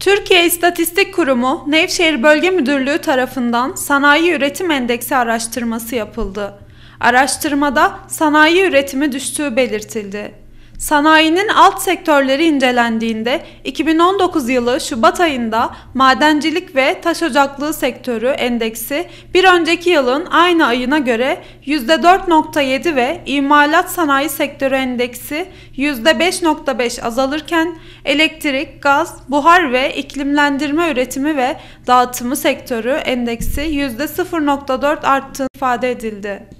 Türkiye İstatistik Kurumu Nevşehir Bölge Müdürlüğü tarafından Sanayi Üretim Endeksi araştırması yapıldı. Araştırmada sanayi üretimi düştüğü belirtildi. Sanayinin alt sektörleri incelendiğinde 2019 yılı Şubat ayında madencilik ve taş ocaklığı sektörü endeksi bir önceki yılın aynı ayına göre %4.7 ve imalat sanayi sektörü endeksi %5.5 azalırken elektrik, gaz, buhar ve iklimlendirme üretimi ve dağıtımı sektörü endeksi %0.4 arttığını ifade edildi.